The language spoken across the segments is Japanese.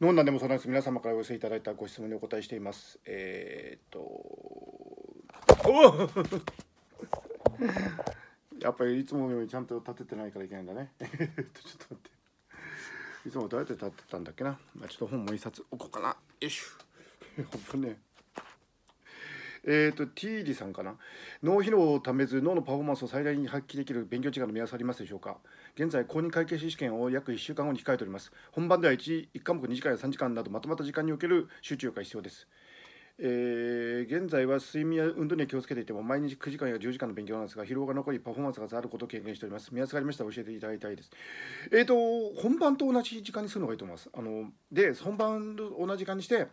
飲んだでもそうなんです皆様からお寄せいただいたご質問にお答えしていますえー、っとやっぱりいつもようちゃんと立ててないからいけないんだね ちょっと待っていつもどうやって立ってたんだっけな、まあ、ちょっと本も一冊置こうかなよしほんねえっ、ー、と、ティーリさんかな。脳疲労をためず、脳のパフォーマンスを最大に発揮できる勉強時間の目安ありますでしょうか現在公認会計士試験を約1週間後に控えております本番では 1, 1科目2時間や3時間などまとまった時間における集中力が必要ですえー、現在は睡眠や運動には気をつけていても毎日9時間や10時間の勉強なんですが疲労が残りパフォーマンスがあることを経験しております目安がありましたら教えていただきたいですえっ、ー、と本番と同じ時間にするのがいいと思いますあので本番と同じ時間にして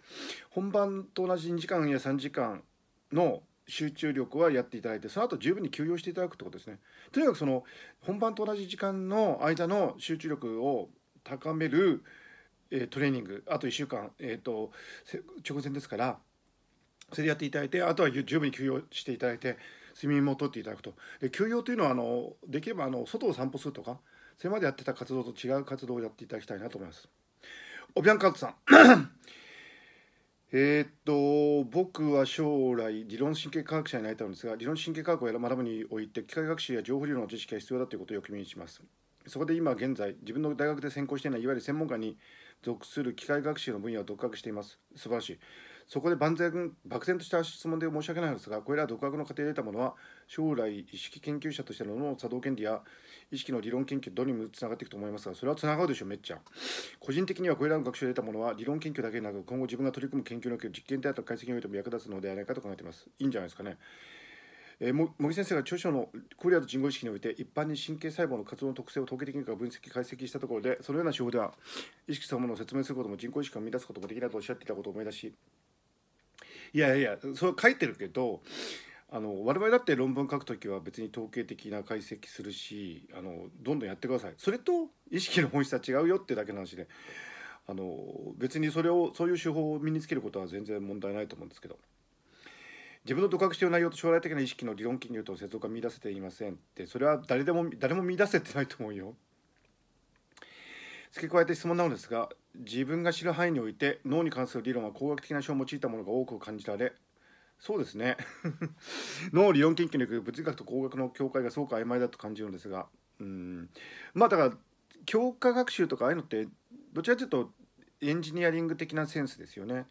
本番と同じ2時間や3時間の集中力はやっていただいてその後十分に休養していただくってことですねとにかくその本番と同じ時間の間の集中力を高める、えトレーニングあと1週間、えーと、直前ですからそれでやっていただいてあとは十分に休養していただいて睡眠もとっていただくとで休養というのはあのできればあの外を散歩するとかそれまでやってた活動と違う活動をやっていただきたいなと思います。おびゃんかずさんえー、っと僕は将来理論神経科学者になりたいのですが理論神経科学を学ぶにおいて機械学習や情報理論の知識が必要だということをよく耳にしますそこで今現在自分の大学で専攻していないいわゆる専門家に属する機械学習の分野を独学しています素晴らしいそこで万全漠然とした質問で申し訳ないのですがこれら独学の過程で得たものは将来意識研究者としての脳の作動権利や意識の理論研究どうにもつながっていくと思いますがそれはつながるでしょうめっちゃ個人的にはこれらの学習で得たものは理論研究だけでなく今後自分が取り組む研究の実験であった解析においても役立つのではないかと考えていますいいんじゃないですかねえ茂木先生が著書の「コリアと人工意識」において一般に神経細胞の活動の特性を統計的に分析解析したところでそのような手法では意識そのものを説明することも人工意識を生み出すこともできないとおっしゃっていたことを思い出しいやいやそう書いてるけどあの我々だって論文書くときは別に統計的な解析するしあのどんどんやってくださいそれと意識の本質は違うよってだけの話であの別にそれをそういう手法を身につけることは全然問題ないと思うんですけど自分の独学している内容と将来的な意識の理論金融と接続が見出せていませんってそれは誰でも誰も見出せてないと思うよ付け加えて質問なのですが自分が知る範囲において脳に関する理論は工学的な書を用いたものが多く感じられそうですね 脳理論研究による物理学と工学の境界がすごく曖昧だと感じるのですがうんまあだから教科学習とかああいうのってどちらかというとエンジニアリング的なセンスですよね。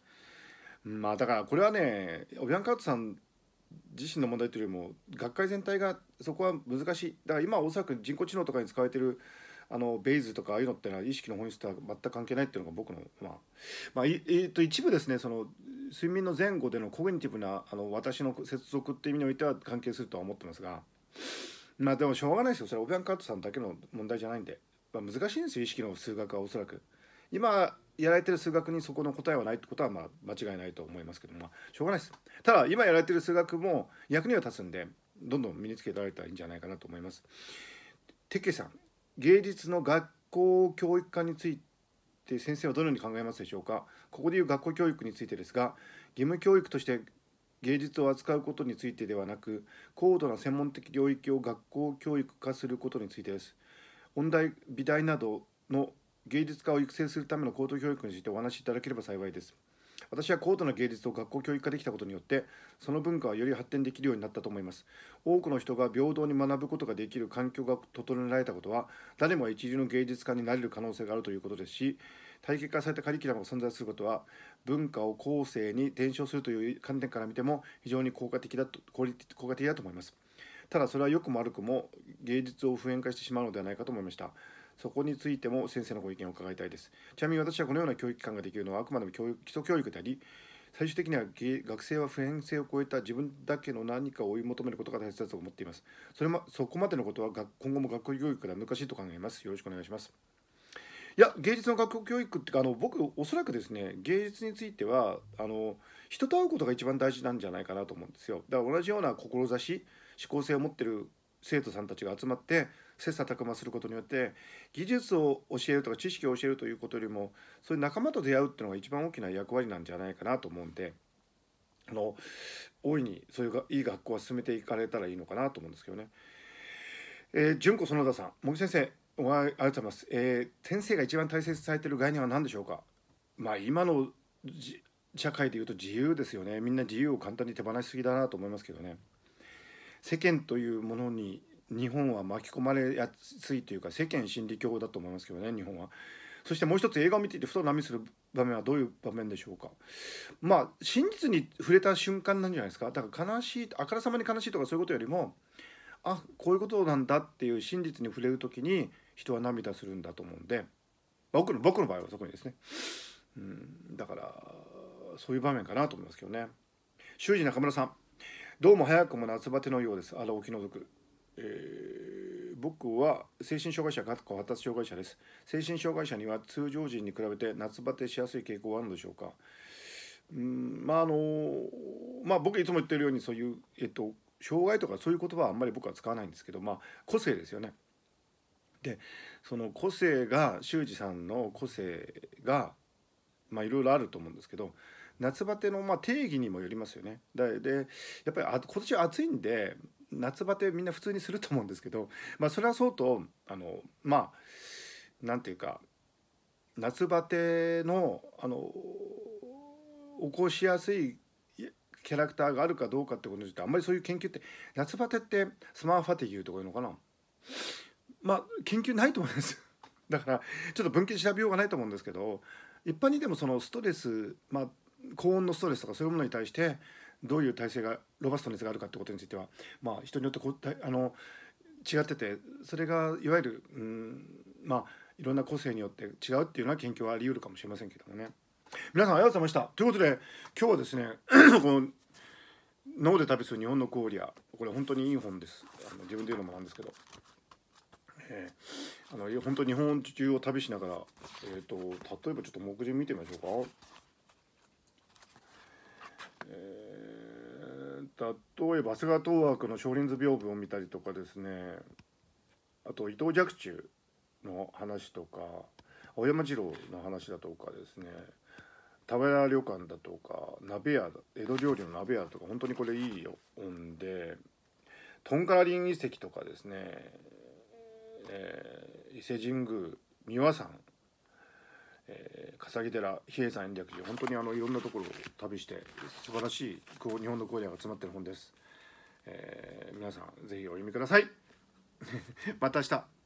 まあだからこれはねオビアン・カートさん自身の問題というよりも学会全体がそこは難しいだから今おそらく人工知能とかに使われてるあのベイズとかああいうのってのは意識の本質とは全く関係ないっていうのが僕のまあ、まあ、えー、と一部ですねその睡眠の前後でのコグニティブなあの私の接続っていう意味においては関係するとは思ってますがまあでもしょうがないですよそれオビアン・カートさんだけの問題じゃないんで、まあ、難しいんですよ意識の数学はおそらく。今やられてる数学にそこの答えはないってことはまあ間違いないと思いますけどまあしょうがないですただ今やられてる数学も役には立つんでどんどん身につけられたらいいんじゃないかなと思います。てっけさん芸術の学校教育化について先生はどのように考えますでしょうかここでいう学校教育についてですが義務教育として芸術を扱うことについてではなく高度な専門的領域を学校教育化することについてです音大美大などの芸術家を育成するための高等教育についてお話しいただければ幸いです私は高度な芸術を学校教育化できたことによってその文化はより発展できるようになったと思います多くの人が平等に学ぶことができる環境が整えられたことは誰も一流の芸術家になれる可能性があるということですし体系化されたカリキュラムが存在することは文化を後世に伝承するという観点から見ても非常に効果的だと効果的だと思いますただそれは良くも悪くも芸術を普遍化してしまうのではないかと思いましたそこについても先生のご意見を伺いたいですちなみに私はこのような教育機関ができるのはあくまでも教育基礎教育であり最終的には学生は普遍性を超えた自分だけの何かを追い求めることが大切だと思っています。それもそこまでのことは今後も学校教育から難しいと考えます。よろしくお願いします。いや芸術の学校教育ってあの僕おそらくですね芸術についてはあの人と会うことが一番大事なんじゃないかなと思うんですよ。だから同じような志思考性を持ってる生徒さんたちが集まって切磋琢磨することによって技術を教えるとか知識を教えるということよりもそういう仲間と出会うっていうのが一番大きな役割なんじゃないかなと思うんであの大いにそういういい学校は進めていかれたらいいのかなと思うんですけどね。えー、純子園田さん、茂木先生、おはありがとうございます。えー、先生が一番大切にされている概念は何でしょうか。まあ今の社会でいうと自由ですよね。みんな自由を簡単に手放しすぎだなと思いますけどね。世間というものに日本は巻き込まれやすいというか世間心理教だと思いますけどね日本は。そしてもう一つ映画を見ていてふと波する場面はどういう場面でしょうかまあ真実に触れた瞬間なんじゃないですかだから悲しいあからさまに悲しいとかそういうことよりもあこういうことなんだっていう真実に触れる時に人は涙するんだと思うんで僕の僕の場合はそこにですね、うん、だからそういう場面かなと思いますけどね。修二中村さんどうも早くも夏バテのようです。あらお気の毒。えー、僕は精神障害者か発達障害者です精神障害者には通常人に比べて夏バテしやすい傾向はあるんでしょうかうんまああのまあ僕いつも言ってるようにそういうえっと障害とかそういう言葉はあんまり僕は使わないんですけどまあ個性ですよねでその個性が修二さんの個性がまあいろいろあると思うんですけど夏バテのま定義にもよりますよね。でやっぱりあ今年暑いんで夏バテみんな普通にすると思うんですけど、まあ、それはそうとあのまあ何て言うか夏バテのあの起こしやすいキャラクターがあるかどうかってことについてあんまりそういう研究って夏バテってスマーファティギュとかいうのかなまあ研究ないと思いますだからちょっと文献調べようがないと思うんですけど一般にでもそのストレス、まあ、高温のストレスとかそういうものに対してどういう体制がロバスト熱があるかってことについては、まあ、人によってこあの違っててそれがいわゆる、うん、まあいろんな個性によって違うっていうような研究はあり得るかもしれませんけどもね。皆さんありがとうございました。ということで今日はですね この脳で旅する日本のリアこれ本当にいい本ですあの自分で言うのもなんですけどえー、あの本当日本中を旅しながら、えーと、例えばちょっと目次見てみましょうか。えー、例えば長谷川東博の少林図屏風を見たりとかですねあと伊藤若冲の話とか青山二郎の話だとかですね田原旅館だとか鍋屋江戸料理の鍋屋とか本当にこれいいよんでトンカラリン遺跡とかですねえー、伊勢神宮三輪山、えー、笠置寺比叡山延暦寺本当にあのいろんなところを旅して素晴らしい日本の高野が詰まってる本です、えー、皆さんぜひお読みください また明日